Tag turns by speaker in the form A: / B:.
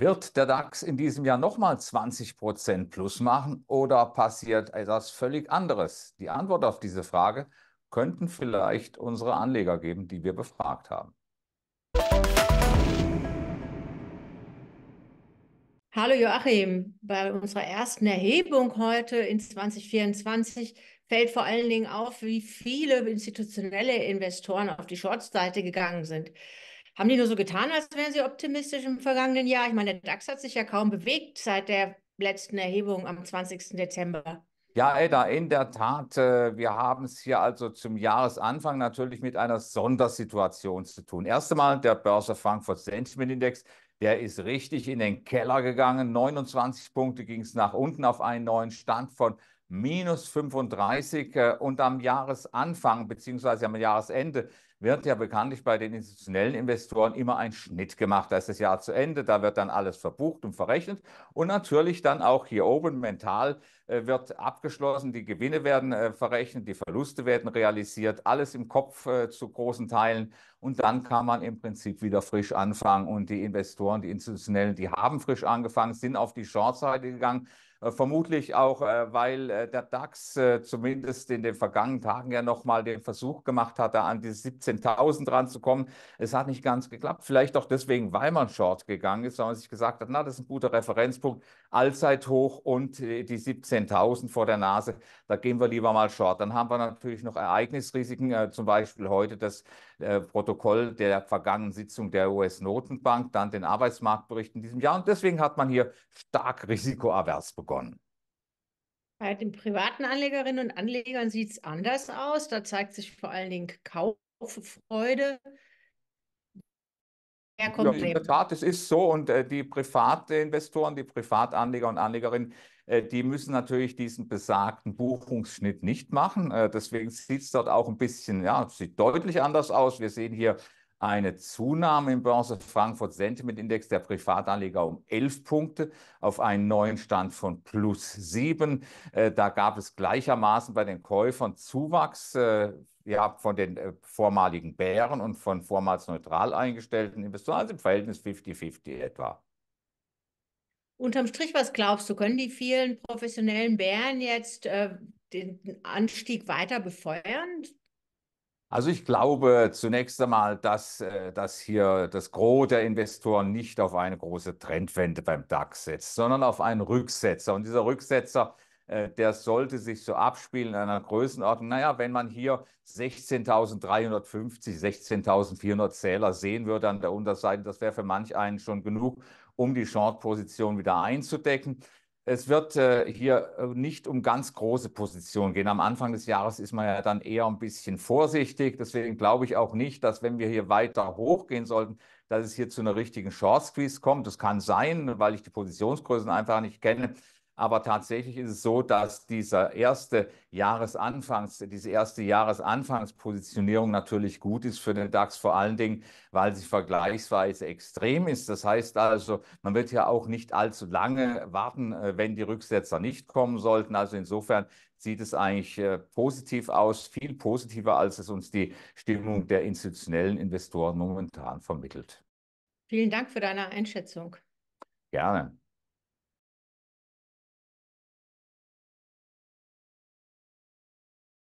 A: Wird der DAX in diesem Jahr nochmal 20 plus machen oder passiert etwas völlig anderes? Die Antwort auf diese Frage könnten vielleicht unsere Anleger geben, die wir befragt haben.
B: Hallo Joachim, bei unserer ersten Erhebung heute in 2024 fällt vor allen Dingen auf, wie viele institutionelle Investoren auf die Short-Seite gegangen sind. Haben die nur so getan, als wären sie optimistisch im vergangenen Jahr? Ich meine, der DAX hat sich ja kaum bewegt seit der letzten Erhebung am 20. Dezember.
A: Ja, Edda, in der Tat. Äh, wir haben es hier also zum Jahresanfang natürlich mit einer Sondersituation zu tun. Erst einmal der Börse Frankfurt Sentiment Index, der ist richtig in den Keller gegangen. 29 Punkte ging es nach unten auf einen neuen Stand von minus 35. Äh, und am Jahresanfang beziehungsweise am Jahresende wird ja bekanntlich bei den institutionellen Investoren immer ein Schnitt gemacht. Da ist das Jahr zu Ende, da wird dann alles verbucht und verrechnet. Und natürlich dann auch hier oben mental äh, wird abgeschlossen, die Gewinne werden äh, verrechnet, die Verluste werden realisiert, alles im Kopf äh, zu großen Teilen. Und dann kann man im Prinzip wieder frisch anfangen. Und die Investoren, die institutionellen, die haben frisch angefangen, sind auf die Short-Seite gegangen äh, vermutlich auch, äh, weil äh, der DAX zumindest in den vergangenen Tagen ja nochmal den Versuch gemacht hat, da an die 17 18.000 ranzukommen. Es hat nicht ganz geklappt. Vielleicht auch deswegen, weil man short gegangen ist, weil man sich gesagt hat, na, das ist ein guter Referenzpunkt, Allzeithoch und äh, die 17.000 vor der Nase. Da gehen wir lieber mal short. Dann haben wir natürlich noch Ereignisrisiken, äh, zum Beispiel heute das äh, Protokoll der vergangenen Sitzung der US-Notenbank, dann den Arbeitsmarktbericht in diesem Jahr. Und deswegen hat man hier stark risikoavers begonnen.
B: Bei den privaten Anlegerinnen und Anlegern sieht es anders aus. Da zeigt sich vor allen Dingen Kauf Freude. Ja, in der
A: Tat, es ist so und äh, die Privatinvestoren, die Privatanleger und Anlegerinnen, äh, die müssen natürlich diesen besagten Buchungsschnitt nicht machen. Äh, deswegen sieht es dort auch ein bisschen, ja, sieht deutlich anders aus. Wir sehen hier eine Zunahme im Börse Frankfurt Sentiment Index der Privatanleger um 11 Punkte auf einen neuen Stand von plus 7. Äh, da gab es gleichermaßen bei den Käufern Zuwachs äh, wir haben von den äh, vormaligen Bären und von vormals neutral eingestellten Investoren, also im Verhältnis 50-50 etwa.
B: Unterm Strich, was glaubst du, können die vielen professionellen Bären jetzt äh, den Anstieg weiter befeuern?
A: Also ich glaube zunächst einmal, dass, äh, dass hier das Gros der Investoren nicht auf eine große Trendwende beim DAX setzt, sondern auf einen Rücksetzer. Und dieser Rücksetzer äh, der sollte sich so abspielen in einer Größenordnung. Naja, wenn man hier 16.350, 16.400 Zähler sehen würde an der Unterseite, das wäre für manch einen schon genug, um die Short-Position wieder einzudecken. Es wird äh, hier äh, nicht um ganz große Positionen gehen. Am Anfang des Jahres ist man ja dann eher ein bisschen vorsichtig. Deswegen glaube ich auch nicht, dass wenn wir hier weiter hochgehen sollten, dass es hier zu einer richtigen Short Squeeze kommt. Das kann sein, weil ich die Positionsgrößen einfach nicht kenne. Aber tatsächlich ist es so, dass dieser erste Jahresanfangs, diese erste Jahresanfangspositionierung natürlich gut ist für den DAX, vor allen Dingen, weil sie vergleichsweise extrem ist. Das heißt also, man wird ja auch nicht allzu lange warten, äh, wenn die Rücksetzer nicht kommen sollten. Also insofern sieht es eigentlich äh, positiv aus, viel positiver, als es uns die Stimmung der institutionellen Investoren momentan vermittelt.
B: Vielen Dank für deine Einschätzung.
A: Gerne.